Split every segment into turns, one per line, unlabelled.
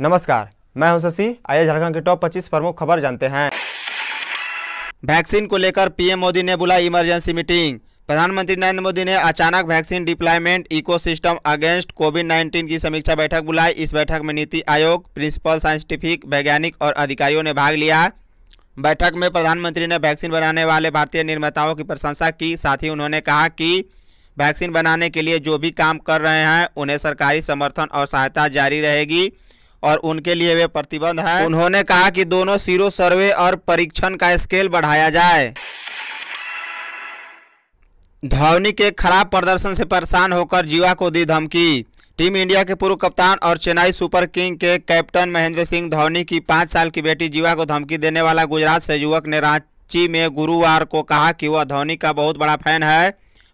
नमस्कार मैं हूं शशि आइए झारखंड के टॉप 25 प्रमुख खबर जानते हैं वैक्सीन को लेकर पीएम मोदी ने बुलाई इमरजेंसी मीटिंग प्रधानमंत्री नरेंद्र मोदी ने अचानक vaccine deployment ecosystem against COVID 19 की समीक्षा बैठक बुलाई इस बैठक में नीति आयोग प्रिंसिपल साइंटिफिक वैज्ञानिक और अधिकारियों ने भाग लिया बैठक में प्रधानमंत्री ने वैक्सीन बनाने वाले भारतीय निर्माताओं की प्रशंसा की साथ ही उन्होंने कहा कि वैक्सीन बनाने के लिए जो भी काम कर रहे हैं उन्हें सरकारी समर्थन और सहायता जारी रहेगी और उनके लिए वे प्रतिबंध हैं उन्होंने कहा कि दोनों सीरो सर्वे और परीक्षण का स्केल बढ़ाया जाए धोनी के खराब प्रदर्शन से परेशान होकर जीवा को दी धमकी टीम इंडिया के पूर्व कप्तान और चेन्नई सुपर किंग के कैप्टन महेंद्र सिंह धोनी की पाँच साल की बेटी जीवा को धमकी देने वाला गुजरात से युवक ने रांची में गुरुवार को कहा कि वह धोनी का बहुत बड़ा फैन है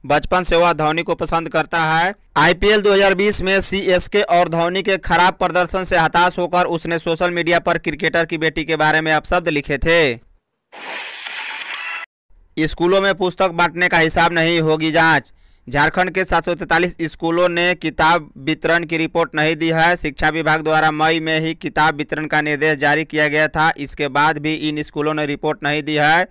बचपन से वह धोनी को पसंद करता है आईपीएल 2020 में सीएसके और धोनी के खराब प्रदर्शन से हताश होकर उसने सोशल मीडिया पर क्रिकेटर की बेटी के बारे में अपशब्द लिखे थे स्कूलों में पुस्तक बांटने का हिसाब नहीं होगी जांच झारखंड के सात स्कूलों ने किताब वितरण की रिपोर्ट नहीं दी है शिक्षा विभाग द्वारा मई में ही किताब वितरण का निर्देश जारी किया गया था इसके बाद भी इन स्कूलों ने रिपोर्ट नहीं दी है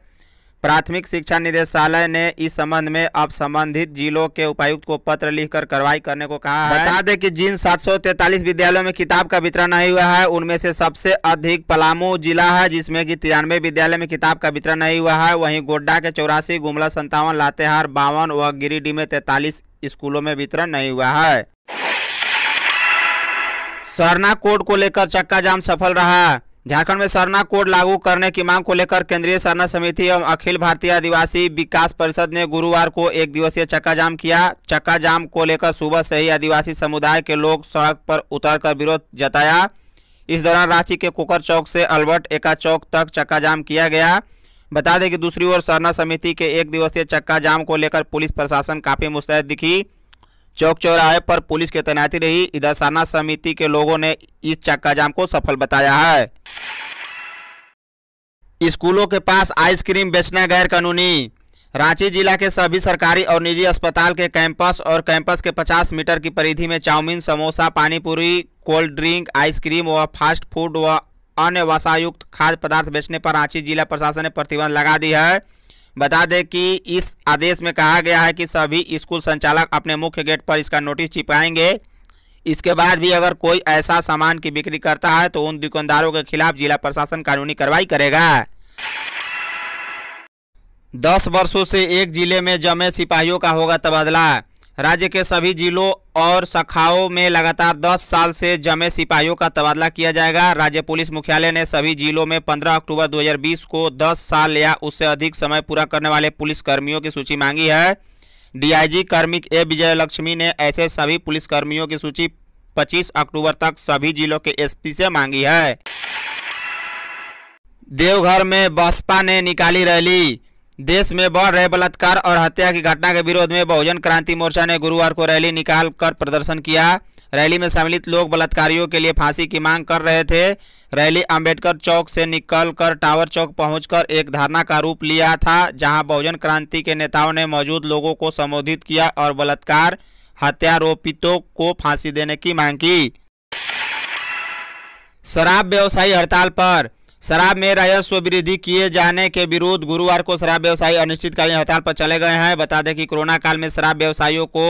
प्राथमिक शिक्षा निदेशालय ने इस संबंध में अब संबंधित जिलों के उपायुक्त को पत्र लिखकर कार्रवाई करने को कहा है बता दें कि जिन 743 विद्यालयों में किताब का वितरण नहीं हुआ है उनमें से सबसे अधिक पलामू जिला है जिसमें कि तिरानवे विद्यालय में किताब का वितरण नहीं हुआ है वहीं गोड्डा के चौरासी गुमला संतावन लातेहार बावन व गिरिडीह में तैतालीस स्कूलों में वितरण नहीं हुआ है सरना कोड को लेकर चक्का जाम सफल रहा झारखंड में सरना कोड लागू करने की मांग को लेकर केंद्रीय सरना समिति एवं अखिल भारतीय आदिवासी विकास परिषद ने गुरुवार को एक दिवसीय चक्का जाम किया चक्का जाम को लेकर सुबह से ही आदिवासी समुदाय के लोग सड़क पर उतरकर विरोध जताया इस दौरान रांची के कोकर चौक से अल्बर्ट एका चौक तक चक्का जाम किया गया बता दें कि दूसरी ओर सरना समिति के एक दिवसीय चक्का जाम को लेकर पुलिस प्रशासन काफ़ी मुस्तैद दिखी चौक चौराहे पर पुलिस की तैनाती रही इधर सरना समिति के लोगों ने इस चक्का जाम को सफल बताया है स्कूलों के पास आइसक्रीम बेचना गैर कानूनी रांची जिला के सभी सरकारी और निजी अस्पताल के कैंपस और कैंपस के 50 मीटर की परिधि में chowmein samosa panipuri cold drink ice cream व फास्ट फूड व अन्य वसायुक्त खाद्य पदार्थ बेचने पर रांची जिला प्रशासन ने प्रतिबंध लगा दी है बता दें कि इस आदेश में कहा गया है कि सभी स्कूल संचालक अपने मुख्य गेट पर इसका नोटिस चिपाएंगे इसके बाद भी अगर कोई ऐसा सामान की बिक्री करता है तो उन दुकानदारों के खिलाफ जिला प्रशासन कानूनी कार्रवाई करेगा दस वर्षों से एक जिले में जमे सिपाहियों का होगा तबादला राज्य के सभी जिलों और शाखाओं में लगातार दस साल से जमे सिपाहियों का तबादला किया जाएगा राज्य पुलिस मुख्यालय ने सभी जिलों में पंद्रह अक्टूबर दो को दस साल या उससे अधिक समय पूरा करने वाले पुलिस कर्मियों की सूची मांगी है डीआईजी कार्मिक ए विजय लक्ष्मी ने ऐसे सभी पुलिस कर्मियों की सूची 25 अक्टूबर तक सभी जिलों के एसपी से मांगी है देवघर में बसपा ने निकाली रैली देश में बढ़ रहे बलात्कार और हत्या की घटना के विरोध में बहुजन क्रांति मोर्चा ने गुरुवार को रैली निकाल कर प्रदर्शन किया रैली में सम्मिलित लोग बलात्कारियों के लिए फांसी की मांग कर रहे थे रैली अंबेडकर चौक से निकलकर टावर चौक पहुंचकर एक धारणा का रूप लिया था जहां बहुजन क्रांति के नेताओं ने मौजूद लोगों को संबोधित किया और बलात्कार हत्यारोपितों को फांसी देने की मांग की शराब व्यवसायी हड़ताल पर शराब में राजस्व वृद्धि किए जाने के विरुद्ध गुरुवार को शराब व्यवसायी अनिश्चितकालीन हड़ताल पर चले गए हैं बता दें कि कोरोना काल में शराब व्यवसायियों को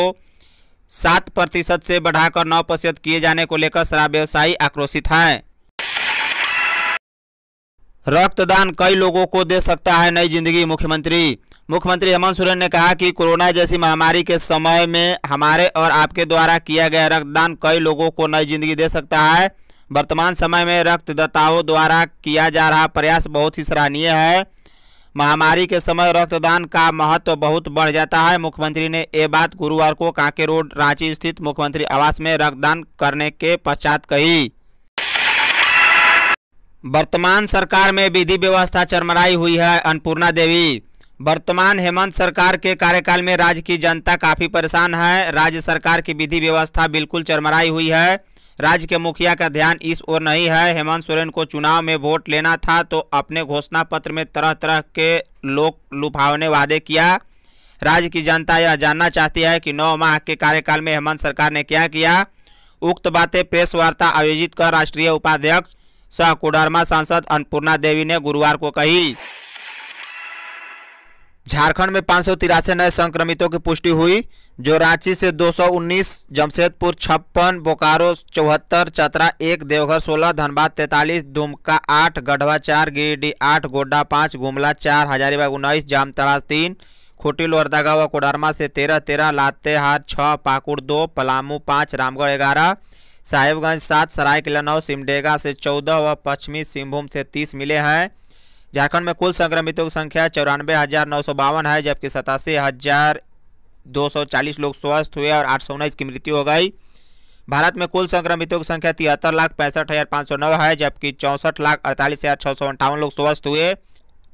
सात प्रतिशत से बढ़ाकर नौ प्रतिशत किए जाने को लेकर शराब व्यवसायी आक्रोशित हैं रक्तदान कई लोगों को दे सकता है नई जिंदगी मुख्यमंत्री मुख्यमंत्री हेमंत सोरेन ने कहा कि कोरोना जैसी महामारी के समय में हमारे और आपके द्वारा किया गया रक्तदान कई लोगों को नई जिंदगी दे सकता है वर्तमान समय में रक्तदाताओं द्वारा किया जा रहा प्रयास बहुत ही सराहनीय है महामारी के समय रक्तदान का महत्व बहुत बढ़ जाता है मुख्यमंत्री ने ये बात गुरुवार को कांके रोड रांची स्थित मुख्यमंत्री आवास में रक्तदान करने के पश्चात कही वर्तमान सरकार में विधि व्यवस्था चरमराई हुई है अन्नपूर्णा देवी वर्तमान हेमंत सरकार के कार्यकाल में राज्य की जनता काफ़ी परेशान है राज्य सरकार की विधि व्यवस्था बिल्कुल चरमराई हुई है राज्य के मुखिया का ध्यान इस ओर नहीं है हेमंत सोरेन को चुनाव में वोट लेना था तो अपने घोषणा पत्र में तरह तरह के लोक लुभावने वादे किया राज्य की जनता यह जानना चाहती है कि नौ माह के कार्यकाल में हेमंत सरकार ने क्या किया उक्त बातें प्रेस वार्ता आयोजित कर राष्ट्रीय उपाध्यक्ष सह कोडरमा सांसद अन्नपूर्णा देवी ने गुरुवार को कही झारखंड में पाँच नए संक्रमितों की पुष्टि हुई जो रांची से 219, जमशेदपुर छप्पन बोकारो चौहत्तर चतरा एक देवघर सोलह धनबाद तैंतालीस दुमका आठ गढ़वा चार गिरिडीह आठ गोड्डा पाँच गुमला चार हजारीबाग उन्नीस जामतरा तीन खोटी लोहरदगा व कोडरमा से तेरह तेरह लातेहार छः पाकुड़ दो पलामू पाँच रामगढ़ ग्यारह साहिबगंज सात सरायकला नौ सिमडेगा से चौदह व पश्चिमी सिंहभूम से तीस मिले हैं झारखंड में कुल संक्रमितों की संख्या चौरानवे हज़ार नौ सौ बावन है जबकि सतासी हज़ार 240 लोग स्वस्थ हुए और आठ की मृत्यु हो गई भारत में कुल संक्रमितों की संख्या तिहत्तर लाख पैंसठ हज़ार पाँच सौ नौ है जबकि चौंसठ लाख अड़तालीस हज़ार छः सौ अंठावन लोग स्वस्थ हुए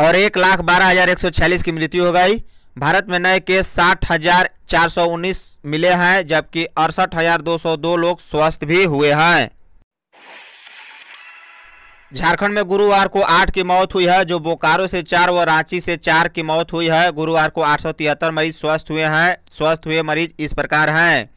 और एक लाख बारह हज़ार एक सौ छियालीस की मृत्यु हो गई भारत में नए केस साठ हज़ार चार सौ उन्नीस मिले हैं जबकि अड़सठ हज़ार दो सौ दो लोग स्वस्थ भी हुए हैं झारखंड में गुरुवार को आठ की मौत हुई है जो बोकारो से चार व रांची से चार की मौत हुई है गुरुवार को आठ मरीज स्वस्थ हुए हैं स्वस्थ हुए मरीज इस प्रकार हैं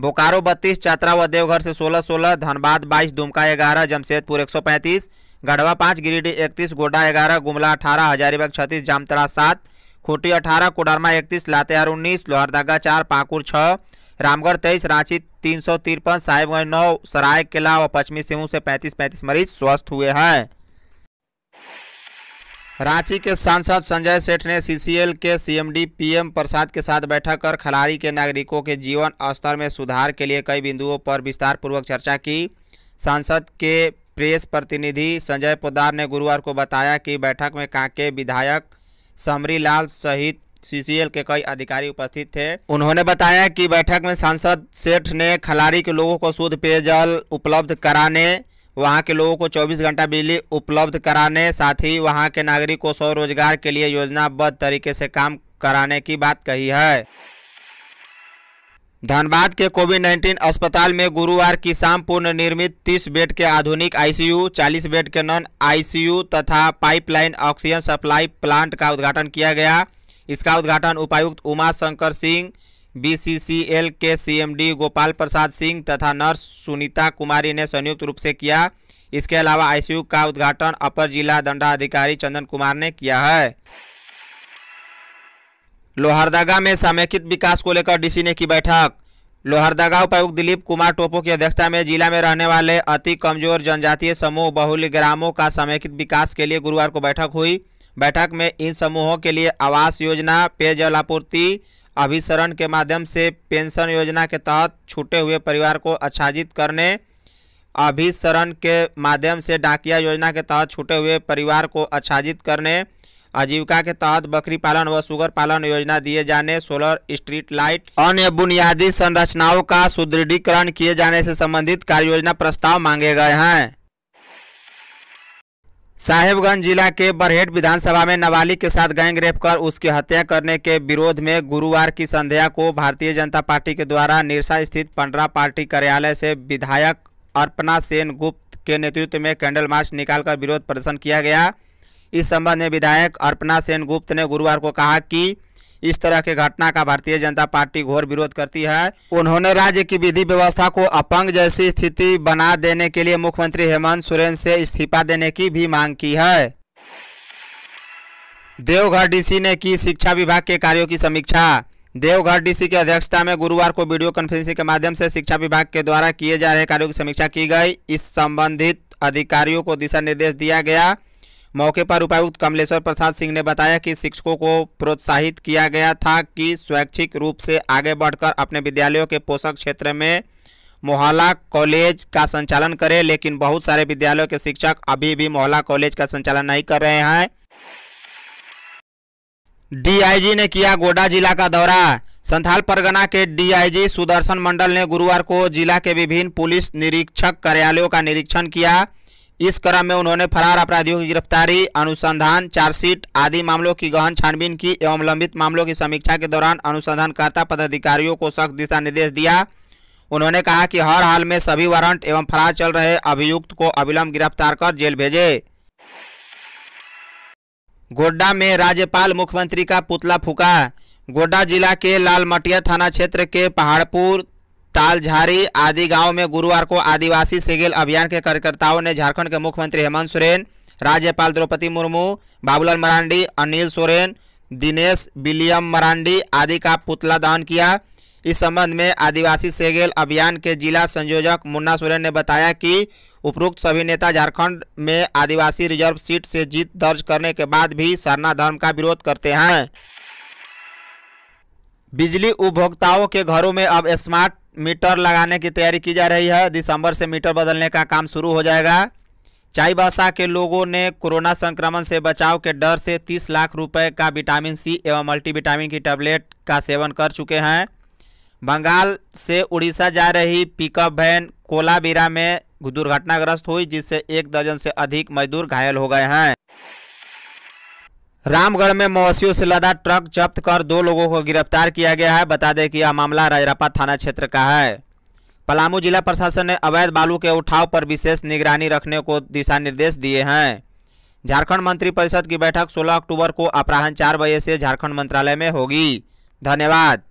बोकारो बत्तीस चात्रा व देवघर से सोलह सोलह धनबाद बाईस दुमका ग्यारह जमशेदपुर एक सौ पैंतीस गढ़वा पाँच गिरिडीह इकतीस गोड्डा ग्यारह गुमला अठारह हजारीबाग छत्तीस जामतरा सात खूंटी अठारह कोडरमा इकतीस लातेहार उन्नीस लोहरदगा चार पाकुड़ छः रामगढ़ तेईस रांची तीन सौ तिरपन साहिबगंज नौ सराय किला और पश्चिमी सिंहभूम से पैंतीस पैंतीस मरीज स्वस्थ हुए हैं रांची के सांसद संजय सेठ ने सीसीएल के सीएमडी पीएम प्रसाद के साथ बैठक कर खिलाड़ी के नागरिकों के जीवन स्तर में सुधार के लिए कई बिंदुओं पर विस्तार पूर्वक चर्चा की सांसद के प्रेस प्रतिनिधि संजय पोदार ने गुरुवार को बताया कि बैठक में कांके विधायक समरी लाल सहित सीसीएल के कई अधिकारी उपस्थित थे उन्होंने बताया कि बैठक में सांसद सेठ ने खलारी के लोगों को शुद्ध पेयजल उपलब्ध कराने वहां के लोगों को 24 घंटा बिजली उपलब्ध कराने साथ ही वहां के नागरिक को स्वरोजगार के लिए योजनाबद्ध तरीके से काम कराने की बात कही है धनबाद के कोविड 19 अस्पताल में गुरुवार की शाम पूर्ण निर्मित 30 बेड के आधुनिक आईसीयू 40 बेड के नॉन आईसीयू तथा पाइपलाइन ऑक्सीजन सप्लाई प्लांट का उद्घाटन किया गया इसका उद्घाटन उपायुक्त उमा शंकर सिंह बीसीसीएल के सीएमडी गोपाल प्रसाद सिंह तथा नर्स सुनीता कुमारी ने संयुक्त रूप से किया इसके अलावा आईसीयू का उद्घाटन अपर जिला दंडाधिकारी चंदन कुमार ने किया है लोहरदगा में समेकित विकास को लेकर डीसी ने की बैठक लोहरदगा उपायुक्त दिलीप कुमार टोपो की अध्यक्षता में जिला में रहने वाले अति कमजोर जनजातीय समूह बहुल ग्रामों का समेकित विकास के लिए गुरुवार को बैठक हुई बैठक में इन समूहों के लिए आवास योजना पेयजल आपूर्ति अभिसरण के माध्यम से पेंशन योजना के तहत छूटे हुए परिवार को आच्छादित करने अभिसरण के माध्यम से डाकिया योजना के तहत छूटे हुए परिवार को आच्छादित करने आजीविका के तहत बकरी पालन व सुगर पालन योजना दिए जाने सोलर स्ट्रीट लाइट अन्य बुनियादी संरचनाओं का सुदृढ़ीकरण किए जाने से संबंधित कार्य योजना प्रस्ताव मांगे गए हैं साहेबगंज जिला के बरहेट विधानसभा में नाबालिग के साथ गैंगरेप कर उसकी हत्या करने के विरोध में गुरुवार की संध्या को भारतीय जनता पार्टी के द्वारा निरसा स्थित पंडरा पार्टी कार्यालय से विधायक अर्पणा सेन गुप्त के नेतृत्व में कैंडल मार्च निकालकर विरोध प्रदर्शन किया गया इस संबंध में विधायक अर्पणा सेन गुप्त ने गुरुवार को कहा कि इस तरह के घटना का भारतीय जनता पार्टी घोर विरोध करती है उन्होंने राज्य की विधि व्यवस्था को अपंग जैसी स्थिति बना देने के लिए मुख्यमंत्री हेमंत सोरेन से इस्तीफा देने की भी मांग की है देवघर डीसी ने की शिक्षा विभाग के कार्यों की समीक्षा देवघर डीसी की अध्यक्षता में गुरुवार को वीडियो कॉन्फ्रेंसिंग के माध्यम से शिक्षा विभाग के द्वारा किए जा रहे कार्यों की समीक्षा की गई इस संबंधित अधिकारियों को दिशा निर्देश दिया गया मौके पर उपायुक्त कमलेश्वर प्रसाद सिंह ने बताया कि शिक्षकों को प्रोत्साहित किया गया था कि स्वैच्छिक रूप से आगे बढ़कर अपने विद्यालयों के पोषक क्षेत्र में मोहल्ला कॉलेज का संचालन करें लेकिन बहुत सारे विद्यालयों के शिक्षक अभी भी मोहल्ला कॉलेज का संचालन नहीं कर रहे हैं डीआईजी ने किया गोडा जिला का दौरा संथाल परगना के डीआईजी सुदर्शन मंडल ने गुरुवार को जिला के विभिन्न पुलिस निरीक्षक कार्यालयों का निरीक्षण किया इस क्रम में उन्होंने फरार अपराधियों की गिरफ्तारी अनुसंधान चार्जशीट आदि मामलों की गहन छानबीन की एवं लंबित मामलों की समीक्षा के दौरान अनुसंधानकर्ता पदाधिकारियों को सख्त दिशा निर्देश दिया उन्होंने कहा कि हर हाल में सभी वारंट एवं फरार चल रहे अभियुक्त को अविलंब गिरफ्तार कर जेल भेजे गोड्डा में राज्यपाल मुख्यमंत्री का पुतला फूका गोड्डा जिला के लालमटिया थाना क्षेत्र के पहाड़पुर तालझारी आदि गांव में गुरुवार को आदिवासी सेगेल अभियान के कार्यकर्ताओं ने झारखंड के मुख्यमंत्री हेमंत सोरेन राज्यपाल द्रौपदी मुर्मू बाबूलाल मरांडी अनिल सोरेन दिनेश विलियम मरांडी आदि का पुतला दान किया इस संबंध में आदिवासी सेगेल अभियान के जिला संयोजक मुन्ना सोरेन ने बताया कि उपरोक्त सभी नेता झारखंड में आदिवासी रिजर्व सीट से जीत दर्ज करने के बाद भी सरना धर्म का विरोध करते हैं बिजली उपभोक्ताओं के घरों में अब स्मार्ट मीटर लगाने की तैयारी की जा रही है दिसंबर से मीटर बदलने का काम शुरू हो जाएगा चाईबासा के लोगों ने कोरोना संक्रमण से बचाव के डर से 30 लाख रुपए का विटामिन सी एवं मल्टीविटामिन की टैबलेट का सेवन कर चुके हैं बंगाल से उड़ीसा जा रही पिकअप वैन कोलाबीरा में दुर्घटनाग्रस्त हुई जिससे एक दर्जन से अधिक मजदूर घायल हो गए हैं रामगढ़ में मवेशियों से लदा ट्रक जब्त कर दो लोगों को गिरफ्तार किया गया है बता दें कि यह मामला राजरापा थाना क्षेत्र का है पलामू जिला प्रशासन ने अवैध बालू के उठाव पर विशेष निगरानी रखने को दिशा निर्देश दिए हैं झारखंड मंत्री परिषद की बैठक 16 अक्टूबर को अपराहन चार बजे से झारखंड मंत्रालय में होगी धन्यवाद